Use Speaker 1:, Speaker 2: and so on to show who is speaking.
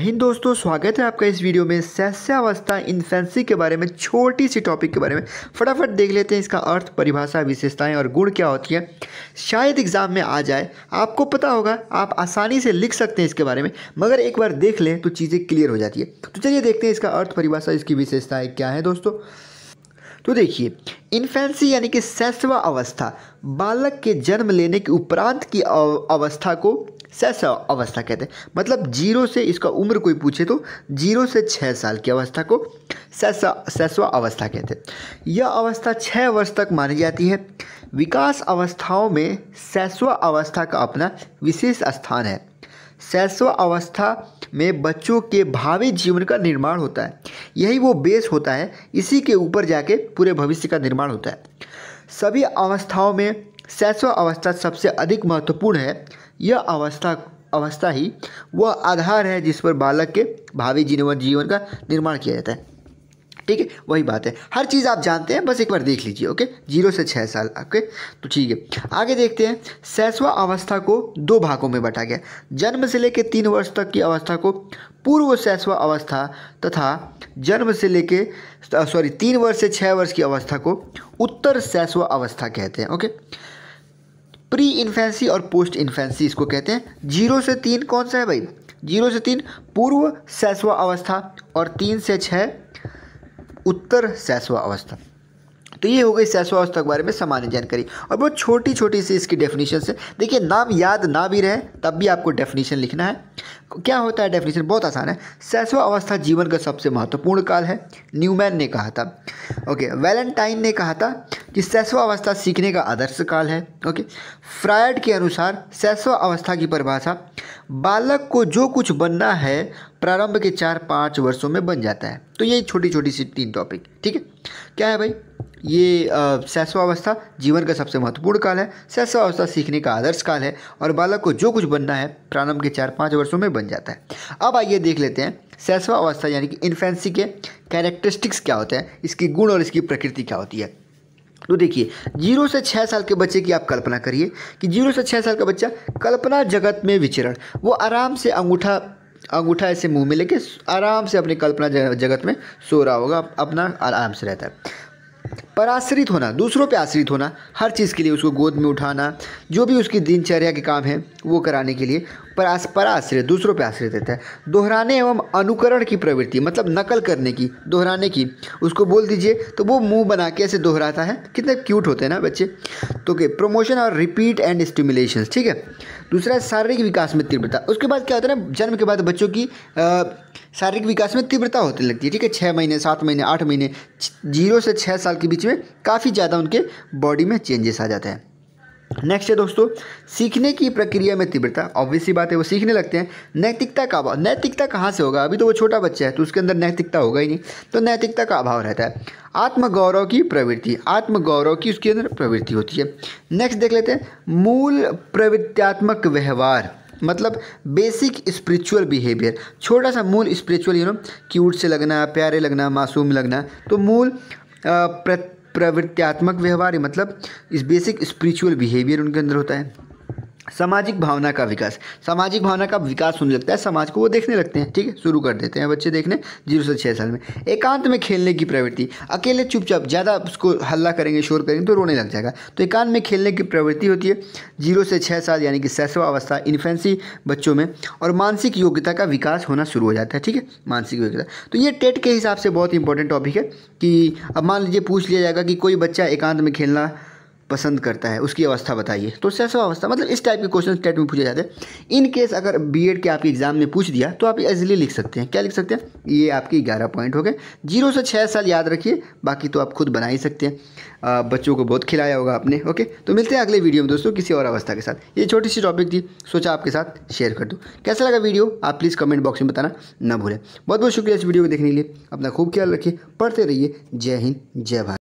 Speaker 1: हिंद दोस्तों स्वागत है आपका इस वीडियो में शैस्यावस्था इन्फेंसी के बारे में छोटी सी टॉपिक के बारे में फटाफट देख लेते हैं इसका अर्थ परिभाषा विशेषताएं और गुण क्या होती है शायद एग्जाम में आ जाए आपको पता होगा आप आसानी से लिख सकते हैं इसके बारे में मगर एक बार देख लें तो चीज़ें क्लियर हो जाती है तो चलिए देखते हैं इसका अर्थ परिभाषा इसकी विशेषताएँ क्या है दोस्तों तो देखिए इन्फेंसी यानी कि सैसवा अवस्था बालक के जन्म लेने के उपरांत की अवस्था को शैशव अवस्था कहते हैं मतलब जीरो से इसका उम्र कोई पूछे तो जीरो से छः साल की अवस्था को सैसवा अवस्था कहते हैं यह अवस्था छः वर्ष तक मानी जाती है विकास अवस्थाओं में शैशव अवस्था का अपना विशेष स्थान है शैशव अवस्था में बच्चों के भावी जीवन का निर्माण होता है यही वो बेस होता है इसी के ऊपर जाके पूरे भविष्य का निर्माण होता है सभी अवस्थाओं में सैसवा अवस्था सबसे अधिक महत्वपूर्ण है यह अवस्था अवस्था ही वह आधार है जिस पर बालक के भावी जीवन जीवन का निर्माण किया जाता है ठीक है वही बात है हर चीज़ आप जानते हैं बस एक बार देख लीजिए ओके जीरो से छः साल ओके तो ठीक है आगे देखते हैं सैसवा अवस्था को दो भागों में बांटा गया जन्म से लेकर तीन वर्ष तक की अवस्था को पूर्व सैसवा अवस्था तथा जन्म से लेके सॉरी तीन वर्ष से छः वर्ष की अवस्था को उत्तर सैसवा अवस्था कहते हैं ओके प्री इन्फेंसी और पोस्ट इन्फेंसी इसको कहते हैं जीरो से तीन कौन सा है भाई जीरो से तीन पूर्व सैसवा अवस्था और तीन से छः उत्तर सैसवा अवस्था तो ये हो गई सहस्वावस्था के बारे में सामान्य जानकारी और बहुत छोटी छोटी सी इसकी डेफिनेशन से देखिए नाम याद ना भी रहे तब भी आपको डेफिनेशन लिखना है क्या होता है डेफिनेशन बहुत आसान है सैसवा अवस्था जीवन का सबसे महत्वपूर्ण काल है न्यूमैन ने कहा था ओके वैलेंटाइन ने कहा था कि सैसवा अवस्था सीखने का आदर्श काल है ओके फ्रायड के अनुसार सैसवा अवस्था की परिभाषा बालक को जो कुछ बनना है प्रारंभ के चार पाँच वर्षों में बन जाता है तो ये छोटी छोटी सी तीन टॉपिक ठीक है क्या है भाई ये शैशवावस्था जीवन का सबसे महत्वपूर्ण काल है शैशवावस्था सीखने का आदर्श काल है और बालक को जो कुछ बनना है प्रारंभ के चार पाँच वर्षों में बन जाता है अब आइए देख लेते हैं शैशवावस्था यानी कि इन्फेंसी के कैरेक्टरिस्टिक्स क्या होते हैं इसकी गुण और इसकी प्रकृति क्या होती है तो देखिए जीरो से छः साल के बच्चे की आप कल्पना करिए कि जीरो से छः साल का बच्चा कल्पना जगत में विचरण वो आराम से अंगूठा अंगूठा ऐसे मुंह में लेके आराम से अपनी कल्पना जगत में सो रहा होगा अपना आराम से रहता है पर आश्रित होना दूसरों पे आश्रित होना हर चीज़ के लिए उसको गोद में उठाना जो भी उसकी दिनचर्या के काम है वो कराने के लिए पर आस पर आश्रित दूसरों पे आश्रित रहता है दोहराने एवं अनुकरण की प्रवृत्ति मतलब नकल करने की दोहराने की उसको बोल दीजिए तो वो मुंह बना के ऐसे दोहराता है कितने क्यूट होते हैं ना बच्चे तो के प्रमोशन और रिपीट एंड स्टिमुलेशन ठीक है दूसरा शारीरिक विकास में तीव्रता उसके बाद क्या होता है ना जन्म के बाद बच्चों की आ, शारीरिक विकास में तीव्रता होती लगती है ठीक है छः महीने सात महीने आठ महीने जीरो से छः साल के बीच में काफ़ी ज़्यादा उनके बॉडी में चेंजेस आ जाते हैं नेक्स्ट है दोस्तों सीखने की प्रक्रिया में तीव्रता ऑब्वियस बात है वो सीखने लगते हैं नैतिकता का अभाव नैतिकता कहाँ से होगा अभी तो वो छोटा बच्चा है तो उसके अंदर नैतिकता होगा ही नहीं तो नैतिकता का अभाव रहता है आत्मगौरव की प्रवृत्ति आत्मगौरव की उसके अंदर प्रवृत्ति होती है नेक्स्ट देख लेते हैं मूल प्रवृत्त्यात्मक व्यवहार मतलब बेसिक स्पिरिचुअल बिहेवियर छोटा सा मूल स्पिरिचुअल यू नो क्यूट से लगना प्यारे लगना मासूम लगना तो मूल प्रवृत्त्यात्मक व्यवहार मतलब इस बेसिक स्पिरिचुअल बिहेवियर उनके अंदर होता है सामाजिक भावना का विकास सामाजिक भावना का विकास होने लगता है समाज को वो देखने लगते हैं ठीक है शुरू कर देते हैं बच्चे देखने जीरो से छः साल में एकांत में खेलने की प्रवृत्ति अकेले चुपचाप ज़्यादा उसको हल्ला करेंगे शोर करेंगे तो रोने लग जाएगा तो एकांत में खेलने की प्रवृत्ति होती है जीरो से छः साल यानी कि सैसवा अवस्था इन्फेंसी बच्चों में और मानसिक योग्यता का विकास होना शुरू हो जाता है ठीक है मानसिक योग्यता तो ये टेट के हिसाब से बहुत इंपॉर्टेंट टॉपिक है कि अब मान लीजिए पूछ लिया जाएगा कि कोई बच्चा एकांत में खेलना पसंद करता है उसकी अवस्था बताइए तो शैशव अवस्था मतलब इस टाइप के क्वेश्चन टेट में पूछे जाते हैं इन केस अगर बीएड के आपके एग्जाम में पूछ दिया तो आप इजिली लिख सकते हैं क्या लिख सकते हैं ये आपकी ग्यारह पॉइंट हो गए जीरो से छः साल याद रखिए बाकी तो आप खुद बना ही सकते हैं आ, बच्चों को बहुत खिलाया होगा आपने ओके तो मिलते हैं अगले वीडियो में दोस्तों किसी और अवस्था के साथ ये छोटी सी टॉपिक थी सोचा आपके साथ शेयर कर दूँ कैसा लगा वीडियो आप प्लीज़ कमेंट बॉक्स में बताना ना भूलें बहुत बहुत शुक्रिया इस वीडियो को देखने के लिए अपना खूब ख्याल रखिए पढ़ते रहिए जय हिंद जय भारत